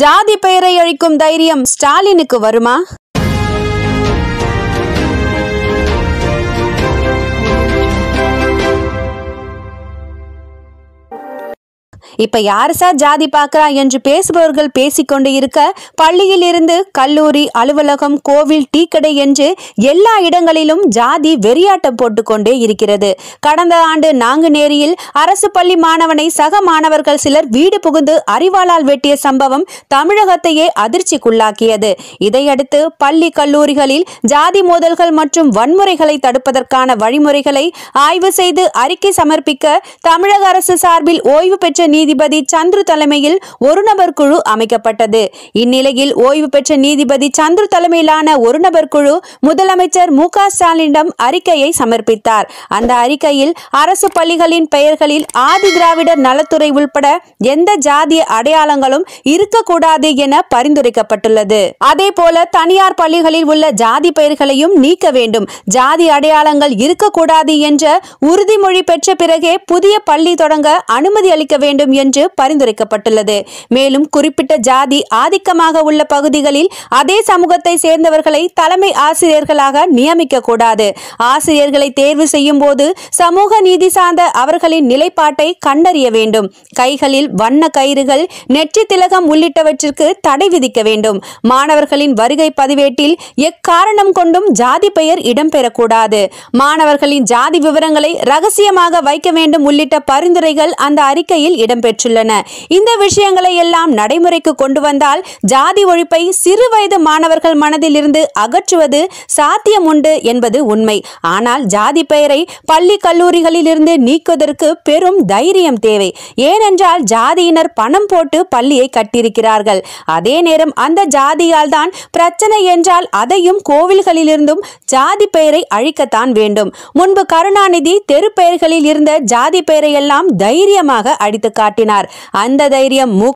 ஜாதி பெயரை அழிக்கும் தைரியம் ஸ்டாலினுக்கு வருமா இப்ப யாரு சார் ஜாதி பார்க்கறா என்று பேசுபவர்கள் பேசிக்கொண்டு இருக்க பள்ளியில் இருந்து கல்லூரி அலுவலகம் கோவில் டீ கடை என்று எல்லா இடங்களிலும் ஜாதி வெறியாட்டம் போட்டுக்கொண்டே இருக்கிறது கடந்த ஆண்டு நாங்குநேரியில் அரசு பள்ளி மாணவனை சக மாணவர்கள் சிலர் வீடு புகுந்து அறிவாளால் வெட்டிய சம்பவம் தமிழகத்தையே அதிர்ச்சிக்குள்ளாக்கியது இதையடுத்து பள்ளி கல்லூரிகளில் ஜாதி மோதல்கள் மற்றும் வன்முறைகளை தடுப்பதற்கான வழிமுறைகளை ஆய்வு செய்து அறிக்கை சமர்ப்பிக்க தமிழக அரசு சார்பில் ஓய்வு பெற்ற நீ நீதிபதி சந்துரு தலைமையில் ஒரு நபர் குழு அமைக்கப்பட்டது இந்நிலையில் ஓய்வு பெற்ற நீதிபதி சந்துரு தலைமையிலான ஒரு நபர் குழு முதலமைச்சர் மு ஸ்டாலினிடம் அறிக்கையை சமர்ப்பித்தார் அந்த அறிக்கையில் அரசு பள்ளிகளின் பெயர்களில் ஆதி திராவிடர் நலத்துறை உள்பட எந்த ஜாதிய அடையாளங்களும் இருக்கக்கூடாது என பரிந்துரைக்கப்பட்டுள்ளது அதே போல தனியார் பள்ளிகளில் உள்ள ஜாதி பெயர்களையும் நீக்க வேண்டும் ஜாதி அடையாளங்கள் இருக்கக்கூடாது என்ற உறுதிமொழி பெற்ற பிறகே புதிய பள்ளி தொடங்க அனுமதி அளிக்க வேண்டும் வேண்டும் என்று பரிந்துரைக்கப்பட்டுள்ளது மேலும் குறிப்பிட்ட ஜாதி ஆதிக்கமாக உள்ள பகுதிகளில் அதே சமூகத்தை சேர்ந்தவர்களை தலைமை ஆசிரியர்களாக நியமிக்க கூடாது ஆசிரியர்களை தேர்வு செய்யும் போது சமூக நீதி சார்ந்த அவர்களின் நிலைப்பாட்டை கண்டறிய வேண்டும் கைகளில் வண்ண கயிறுகள் நெற்றி திலகம் உள்ளிட்டவற்றிற்கு தடை விதிக்க வேண்டும் மாணவர்களின் வருகை பதிவேட்டில் எக்காரணம் கொண்டும் ஜாதி பெயர் இடம்பெறக்கூடாது மாணவர்களின் ஜாதி விவரங்களை ரகசியமாக வைக்க வேண்டும் உள்ளிட்ட பரிந்துரைகள் அந்த அறிக்கையில் இடம் இடம்பெற்றுள்ளன இந்த விஷயங்களை எல்லாம் நடைமுறைக்கு கொண்டு வந்தால் ஜாதி ஒழிப்பை சிறு வயது மாணவர்கள் மனதில் இருந்து அகற்றுவது சாத்தியம் உண்டு என்பது உண்மை ஆனால் ஜாதி பெயரை பள்ளி கல்லூரிகளில் இருந்து நீக்குவதற்கு பெரும் தைரியம் தேவை ஏனென்றால் ஜாதியினர் பணம் போட்டு பள்ளியை கட்டியிருக்கிறார்கள் அதே நேரம் அந்த ஜாதியால் தான் பிரச்சனை என்றால் அதையும் கோவில்களிலிருந்தும் ஜாதி பெயரை அழிக்கத்தான் வேண்டும் முன்பு கருணாநிதி தெரு பெயர்களில் இருந்த ஜாதி பெயரை எல்லாம் தைரியமாக அடித்து காட்டினார் அந்த தைரியம் மு